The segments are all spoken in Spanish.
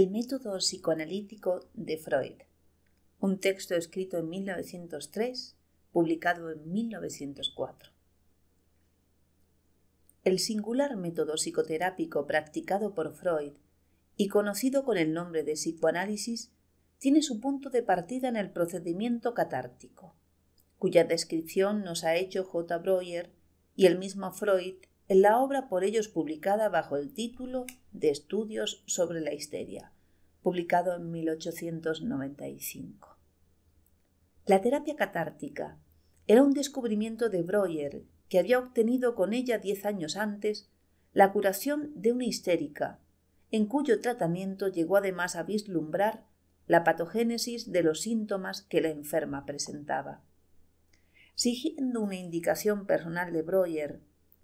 El método psicoanalítico de Freud, un texto escrito en 1903, publicado en 1904. El singular método psicoterápico practicado por Freud y conocido con el nombre de psicoanálisis tiene su punto de partida en el procedimiento catártico, cuya descripción nos ha hecho J. Breuer y el mismo Freud en la obra por ellos publicada bajo el título de Estudios sobre la histeria, publicado en 1895. La terapia catártica era un descubrimiento de Breuer que había obtenido con ella diez años antes la curación de una histérica, en cuyo tratamiento llegó además a vislumbrar la patogénesis de los síntomas que la enferma presentaba. Siguiendo una indicación personal de Breuer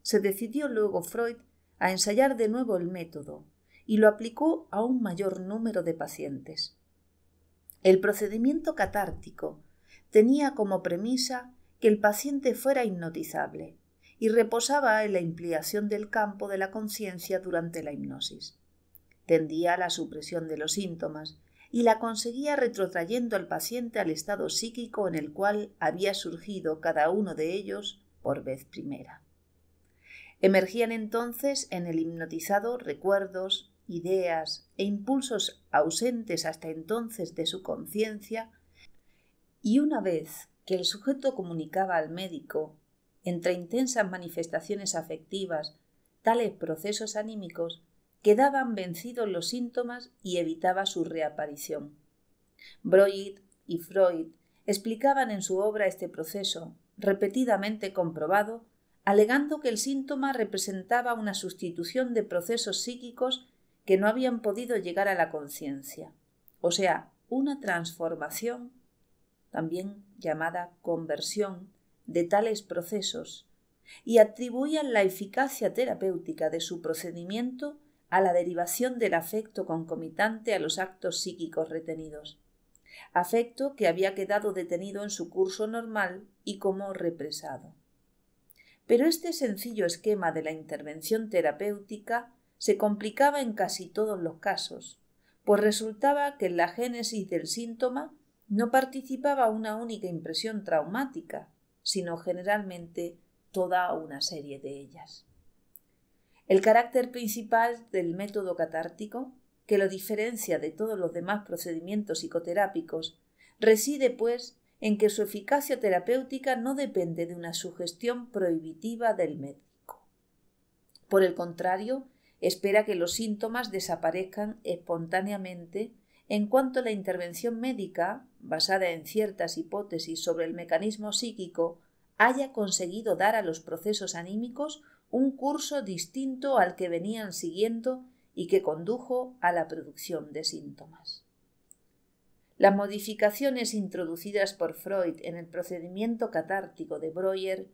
se decidió luego Freud a ensayar de nuevo el método y lo aplicó a un mayor número de pacientes. El procedimiento catártico tenía como premisa que el paciente fuera hipnotizable y reposaba en la ampliación del campo de la conciencia durante la hipnosis. Tendía a la supresión de los síntomas y la conseguía retrotrayendo al paciente al estado psíquico en el cual había surgido cada uno de ellos por vez primera. Emergían entonces en el hipnotizado recuerdos, ideas e impulsos ausentes hasta entonces de su conciencia, y una vez que el sujeto comunicaba al médico, entre intensas manifestaciones afectivas, tales procesos anímicos, quedaban vencidos los síntomas y evitaba su reaparición. Broit y Freud explicaban en su obra este proceso, repetidamente comprobado, alegando que el síntoma representaba una sustitución de procesos psíquicos que no habían podido llegar a la conciencia, o sea, una transformación, también llamada conversión, de tales procesos, y atribuían la eficacia terapéutica de su procedimiento a la derivación del afecto concomitante a los actos psíquicos retenidos, afecto que había quedado detenido en su curso normal y como represado. Pero este sencillo esquema de la intervención terapéutica se complicaba en casi todos los casos, pues resultaba que en la génesis del síntoma no participaba una única impresión traumática, sino generalmente toda una serie de ellas. El carácter principal del método catártico, que lo diferencia de todos los demás procedimientos psicoterápicos, reside pues en que su eficacia terapéutica no depende de una sugestión prohibitiva del médico. Por el contrario, espera que los síntomas desaparezcan espontáneamente en cuanto la intervención médica, basada en ciertas hipótesis sobre el mecanismo psíquico, haya conseguido dar a los procesos anímicos un curso distinto al que venían siguiendo y que condujo a la producción de síntomas. Las modificaciones introducidas por Freud en el procedimiento catártico de Breuer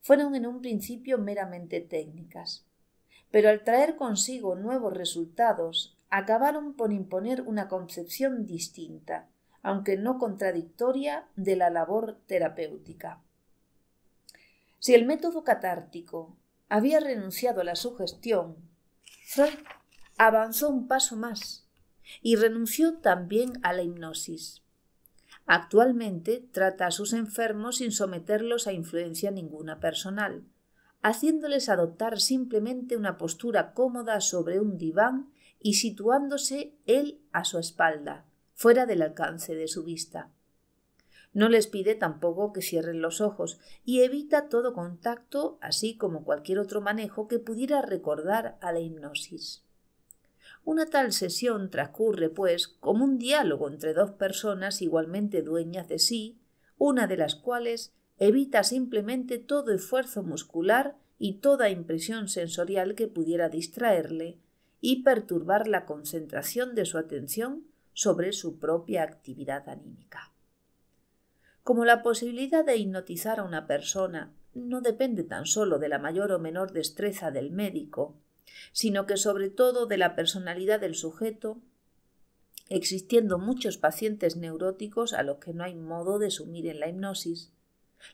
fueron en un principio meramente técnicas, pero al traer consigo nuevos resultados acabaron por imponer una concepción distinta, aunque no contradictoria, de la labor terapéutica. Si el método catártico había renunciado a la sugestión, Freud avanzó un paso más y renunció también a la hipnosis. Actualmente trata a sus enfermos sin someterlos a influencia ninguna personal, haciéndoles adoptar simplemente una postura cómoda sobre un diván y situándose él a su espalda, fuera del alcance de su vista. No les pide tampoco que cierren los ojos y evita todo contacto, así como cualquier otro manejo que pudiera recordar a la hipnosis. Una tal sesión transcurre, pues, como un diálogo entre dos personas igualmente dueñas de sí, una de las cuales evita simplemente todo esfuerzo muscular y toda impresión sensorial que pudiera distraerle y perturbar la concentración de su atención sobre su propia actividad anímica. Como la posibilidad de hipnotizar a una persona no depende tan solo de la mayor o menor destreza del médico, sino que sobre todo de la personalidad del sujeto, existiendo muchos pacientes neuróticos a los que no hay modo de sumir en la hipnosis.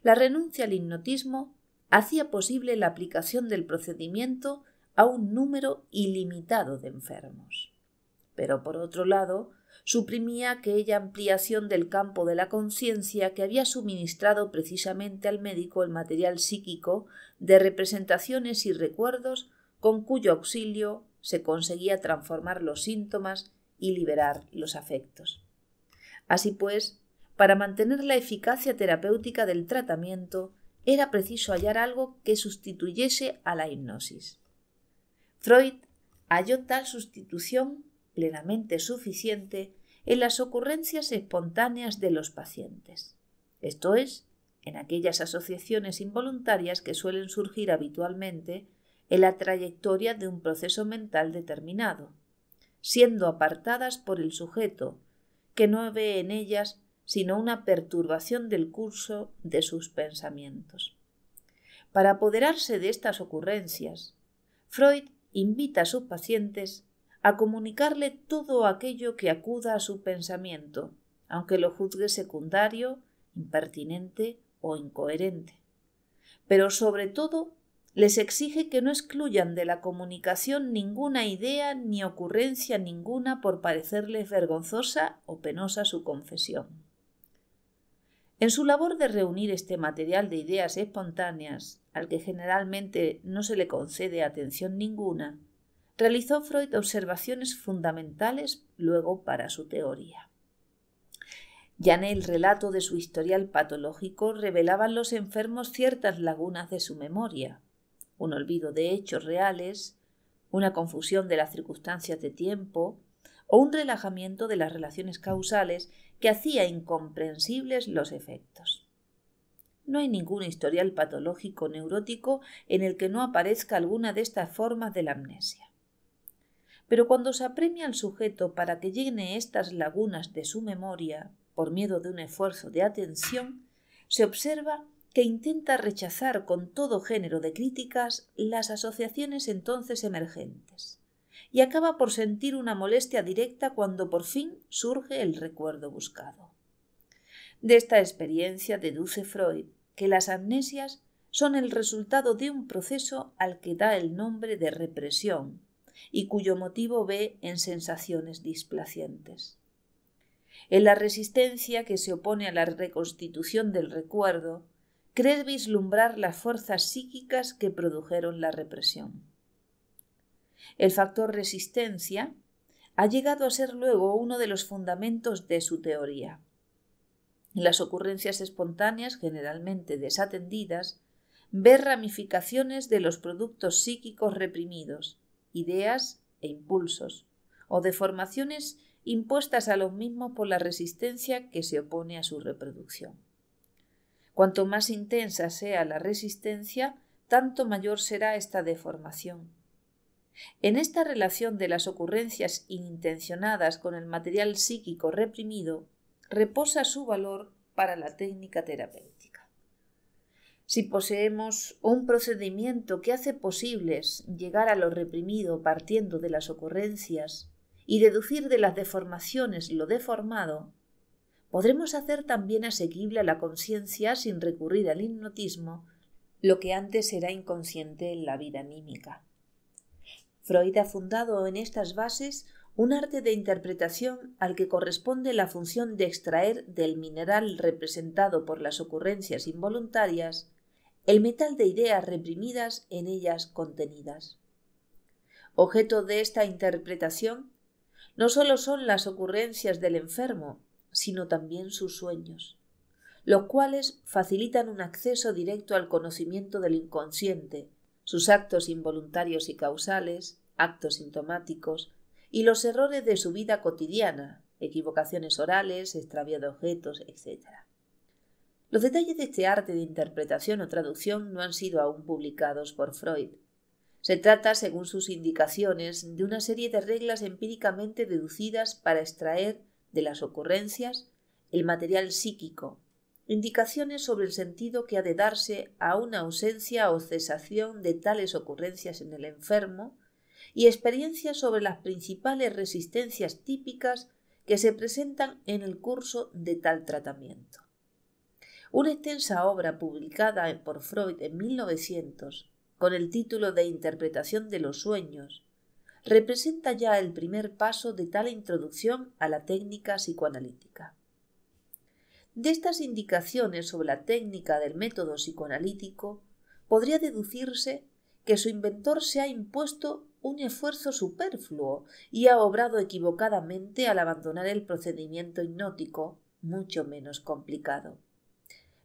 La renuncia al hipnotismo hacía posible la aplicación del procedimiento a un número ilimitado de enfermos. Pero por otro lado, suprimía aquella ampliación del campo de la conciencia que había suministrado precisamente al médico el material psíquico de representaciones y recuerdos con cuyo auxilio se conseguía transformar los síntomas y liberar los afectos. Así pues, para mantener la eficacia terapéutica del tratamiento era preciso hallar algo que sustituyese a la hipnosis. Freud halló tal sustitución plenamente suficiente en las ocurrencias espontáneas de los pacientes, esto es, en aquellas asociaciones involuntarias que suelen surgir habitualmente la trayectoria de un proceso mental determinado, siendo apartadas por el sujeto, que no ve en ellas sino una perturbación del curso de sus pensamientos. Para apoderarse de estas ocurrencias, Freud invita a sus pacientes a comunicarle todo aquello que acuda a su pensamiento, aunque lo juzgue secundario, impertinente o incoherente, pero sobre todo les exige que no excluyan de la comunicación ninguna idea ni ocurrencia ninguna por parecerles vergonzosa o penosa su confesión. En su labor de reunir este material de ideas espontáneas, al que generalmente no se le concede atención ninguna, realizó Freud observaciones fundamentales luego para su teoría. Ya en el relato de su historial patológico revelaban los enfermos ciertas lagunas de su memoria, un olvido de hechos reales, una confusión de las circunstancias de tiempo o un relajamiento de las relaciones causales que hacía incomprensibles los efectos. No hay ningún historial patológico neurótico en el que no aparezca alguna de estas formas de la amnesia. Pero cuando se apremia al sujeto para que llene estas lagunas de su memoria, por miedo de un esfuerzo de atención, se observa que intenta rechazar con todo género de críticas las asociaciones entonces emergentes, y acaba por sentir una molestia directa cuando por fin surge el recuerdo buscado. De esta experiencia deduce Freud que las amnesias son el resultado de un proceso al que da el nombre de represión y cuyo motivo ve en sensaciones displacientes. En la resistencia que se opone a la reconstitución del recuerdo, crees vislumbrar las fuerzas psíquicas que produjeron la represión. El factor resistencia ha llegado a ser luego uno de los fundamentos de su teoría. Las ocurrencias espontáneas, generalmente desatendidas, ve ramificaciones de los productos psíquicos reprimidos, ideas e impulsos, o deformaciones impuestas a los mismos por la resistencia que se opone a su reproducción. Cuanto más intensa sea la resistencia, tanto mayor será esta deformación. En esta relación de las ocurrencias inintencionadas con el material psíquico reprimido, reposa su valor para la técnica terapéutica. Si poseemos un procedimiento que hace posibles llegar a lo reprimido partiendo de las ocurrencias y deducir de las deformaciones lo deformado, podremos hacer también asequible a la conciencia sin recurrir al hipnotismo lo que antes era inconsciente en la vida anímica. Freud ha fundado en estas bases un arte de interpretación al que corresponde la función de extraer del mineral representado por las ocurrencias involuntarias el metal de ideas reprimidas en ellas contenidas. Objeto de esta interpretación no solo son las ocurrencias del enfermo, sino también sus sueños, los cuales facilitan un acceso directo al conocimiento del inconsciente, sus actos involuntarios y causales, actos sintomáticos, y los errores de su vida cotidiana, equivocaciones orales, extravío de objetos, etc. Los detalles de este arte de interpretación o traducción no han sido aún publicados por Freud. Se trata, según sus indicaciones, de una serie de reglas empíricamente deducidas para extraer de las ocurrencias, el material psíquico, indicaciones sobre el sentido que ha de darse a una ausencia o cesación de tales ocurrencias en el enfermo, y experiencias sobre las principales resistencias típicas que se presentan en el curso de tal tratamiento. Una extensa obra publicada por Freud en 1900 con el título de Interpretación de los sueños representa ya el primer paso de tal introducción a la técnica psicoanalítica. De estas indicaciones sobre la técnica del método psicoanalítico, podría deducirse que su inventor se ha impuesto un esfuerzo superfluo y ha obrado equivocadamente al abandonar el procedimiento hipnótico, mucho menos complicado.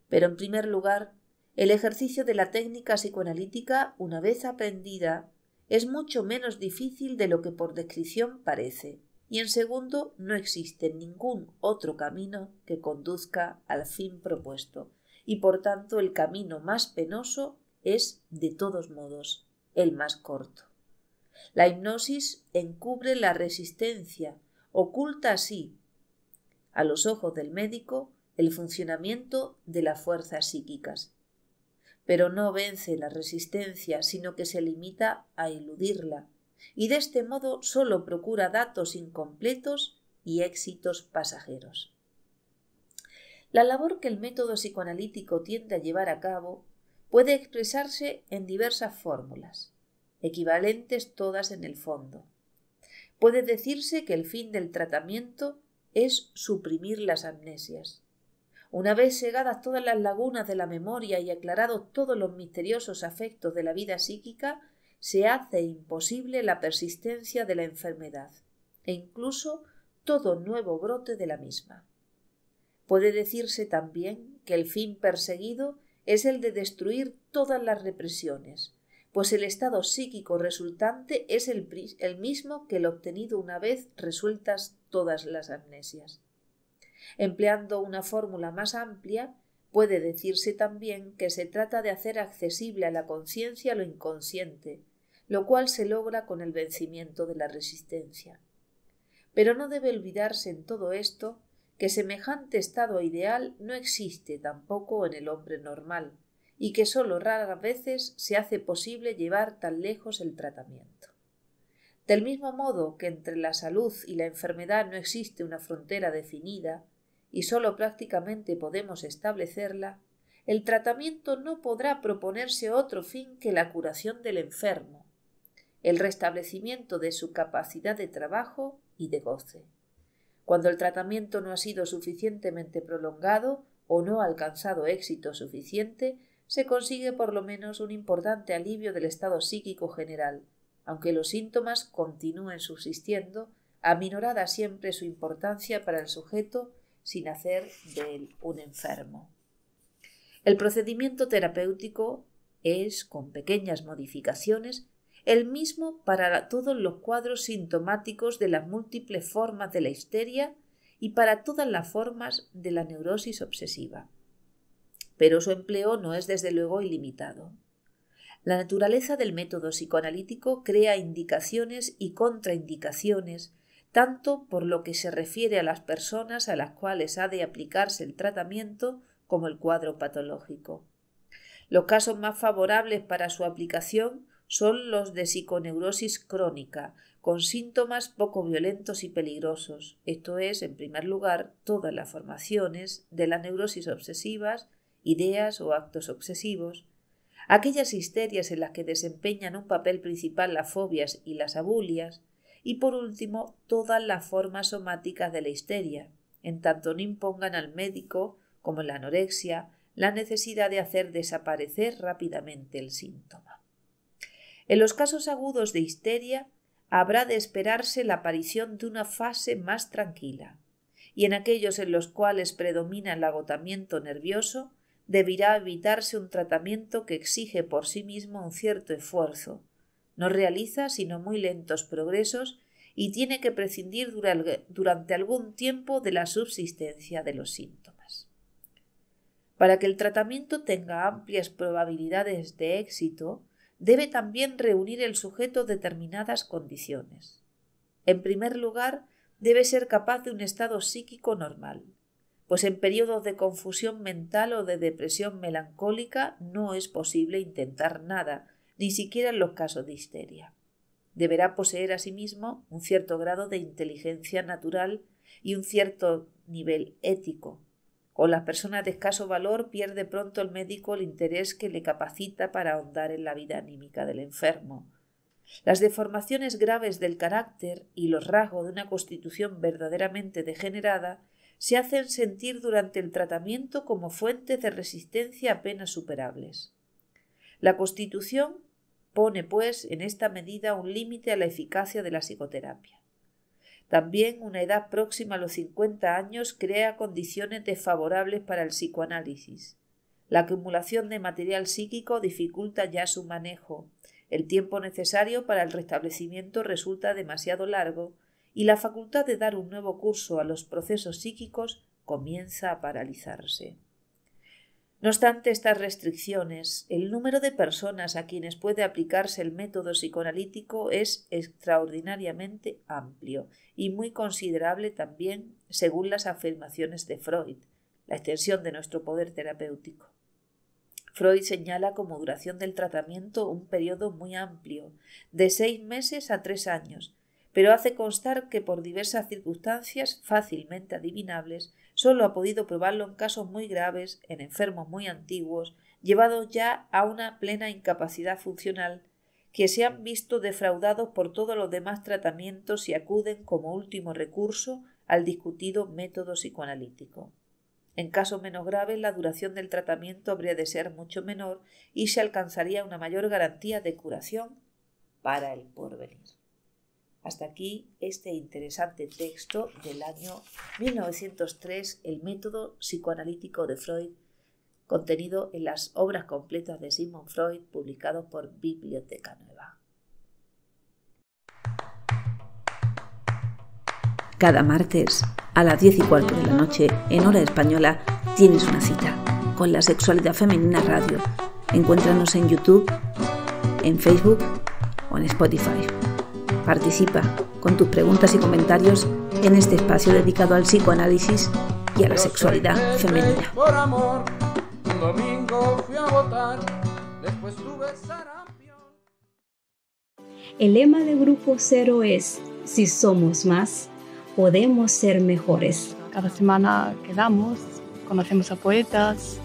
Pero en primer lugar, el ejercicio de la técnica psicoanalítica, una vez aprendida, es mucho menos difícil de lo que por descripción parece, y en segundo, no existe ningún otro camino que conduzca al fin propuesto, y por tanto el camino más penoso es, de todos modos, el más corto. La hipnosis encubre la resistencia, oculta así, a los ojos del médico, el funcionamiento de las fuerzas psíquicas, pero no vence la resistencia, sino que se limita a eludirla, y de este modo solo procura datos incompletos y éxitos pasajeros. La labor que el método psicoanalítico tiende a llevar a cabo puede expresarse en diversas fórmulas, equivalentes todas en el fondo. Puede decirse que el fin del tratamiento es suprimir las amnesias, una vez llegadas todas las lagunas de la memoria y aclarados todos los misteriosos afectos de la vida psíquica, se hace imposible la persistencia de la enfermedad e incluso todo nuevo brote de la misma. Puede decirse también que el fin perseguido es el de destruir todas las represiones, pues el estado psíquico resultante es el, el mismo que el obtenido una vez resueltas todas las amnesias. Empleando una fórmula más amplia, puede decirse también que se trata de hacer accesible a la conciencia lo inconsciente, lo cual se logra con el vencimiento de la resistencia. Pero no debe olvidarse en todo esto que semejante estado ideal no existe tampoco en el hombre normal, y que sólo raras veces se hace posible llevar tan lejos el tratamiento. Del mismo modo que entre la salud y la enfermedad no existe una frontera definida, y sólo prácticamente podemos establecerla, el tratamiento no podrá proponerse otro fin que la curación del enfermo, el restablecimiento de su capacidad de trabajo y de goce. Cuando el tratamiento no ha sido suficientemente prolongado o no ha alcanzado éxito suficiente, se consigue por lo menos un importante alivio del estado psíquico general, aunque los síntomas continúen subsistiendo, aminorada siempre su importancia para el sujeto sin hacer de él un enfermo. El procedimiento terapéutico es, con pequeñas modificaciones, el mismo para todos los cuadros sintomáticos de las múltiples formas de la histeria y para todas las formas de la neurosis obsesiva. Pero su empleo no es desde luego ilimitado. La naturaleza del método psicoanalítico crea indicaciones y contraindicaciones, tanto por lo que se refiere a las personas a las cuales ha de aplicarse el tratamiento como el cuadro patológico. Los casos más favorables para su aplicación son los de psiconeurosis crónica, con síntomas poco violentos y peligrosos, esto es, en primer lugar, todas las formaciones de las neurosis obsesivas, ideas o actos obsesivos, aquellas histerias en las que desempeñan un papel principal las fobias y las abulias, y por último todas las formas somáticas de la histeria, en tanto no impongan al médico, como en la anorexia, la necesidad de hacer desaparecer rápidamente el síntoma. En los casos agudos de histeria habrá de esperarse la aparición de una fase más tranquila, y en aquellos en los cuales predomina el agotamiento nervioso deberá evitarse un tratamiento que exige por sí mismo un cierto esfuerzo. No realiza sino muy lentos progresos y tiene que prescindir durante algún tiempo de la subsistencia de los síntomas. Para que el tratamiento tenga amplias probabilidades de éxito, debe también reunir el sujeto determinadas condiciones. En primer lugar, debe ser capaz de un estado psíquico normal pues en periodos de confusión mental o de depresión melancólica no es posible intentar nada, ni siquiera en los casos de histeria. Deberá poseer asimismo un cierto grado de inteligencia natural y un cierto nivel ético. Con las personas de escaso valor pierde pronto el médico el interés que le capacita para ahondar en la vida anímica del enfermo. Las deformaciones graves del carácter y los rasgos de una constitución verdaderamente degenerada se hacen sentir durante el tratamiento como fuentes de resistencia apenas superables. La Constitución pone, pues, en esta medida un límite a la eficacia de la psicoterapia. También una edad próxima a los 50 años crea condiciones desfavorables para el psicoanálisis. La acumulación de material psíquico dificulta ya su manejo. El tiempo necesario para el restablecimiento resulta demasiado largo y la facultad de dar un nuevo curso a los procesos psíquicos comienza a paralizarse. No obstante estas restricciones, el número de personas a quienes puede aplicarse el método psicoanalítico es extraordinariamente amplio y muy considerable también según las afirmaciones de Freud, la extensión de nuestro poder terapéutico. Freud señala como duración del tratamiento un periodo muy amplio, de seis meses a tres años, pero hace constar que por diversas circunstancias fácilmente adivinables solo ha podido probarlo en casos muy graves, en enfermos muy antiguos, llevados ya a una plena incapacidad funcional, que se han visto defraudados por todos los demás tratamientos y acuden como último recurso al discutido método psicoanalítico. En casos menos graves, la duración del tratamiento habría de ser mucho menor y se alcanzaría una mayor garantía de curación para el porvenir. Hasta aquí este interesante texto del año 1903, El método psicoanalítico de Freud, contenido en las obras completas de Sigmund Freud, publicado por Biblioteca Nueva. Cada martes, a las 10 y cuarto de la noche, en hora española, tienes una cita con la sexualidad femenina radio. Encuéntranos en YouTube, en Facebook o en Spotify. Participa con tus preguntas y comentarios en este espacio dedicado al psicoanálisis y a la sexualidad femenina. El lema de Grupo Cero es, si somos más, podemos ser mejores. Cada semana quedamos, conocemos a poetas,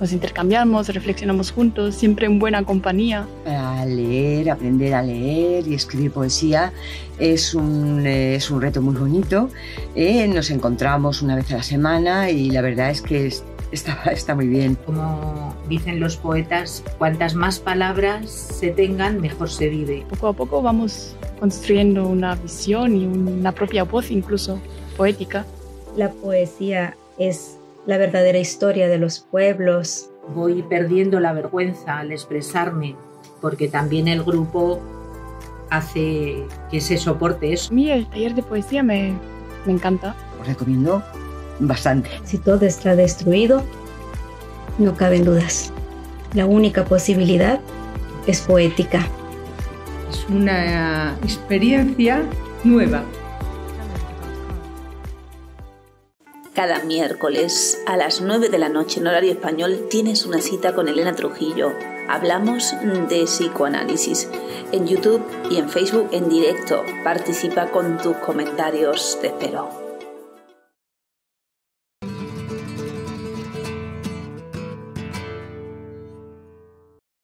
nos intercambiamos, reflexionamos juntos, siempre en buena compañía. Para leer, aprender a leer y escribir poesía es un, eh, es un reto muy bonito. Eh, nos encontramos una vez a la semana y la verdad es que está, está muy bien. Como dicen los poetas, cuantas más palabras se tengan, mejor se vive. Poco a poco vamos construyendo una visión y una propia voz incluso poética. La poesía es la verdadera historia de los pueblos. Voy perdiendo la vergüenza al expresarme, porque también el grupo hace que se soporte eso. A mí el taller de poesía me, me encanta. Os recomiendo bastante. Si todo está destruido, no caben dudas. La única posibilidad es poética. Es una experiencia nueva. Cada miércoles a las 9 de la noche en horario español tienes una cita con Elena Trujillo. Hablamos de psicoanálisis en YouTube y en Facebook en directo. Participa con tus comentarios. Te espero.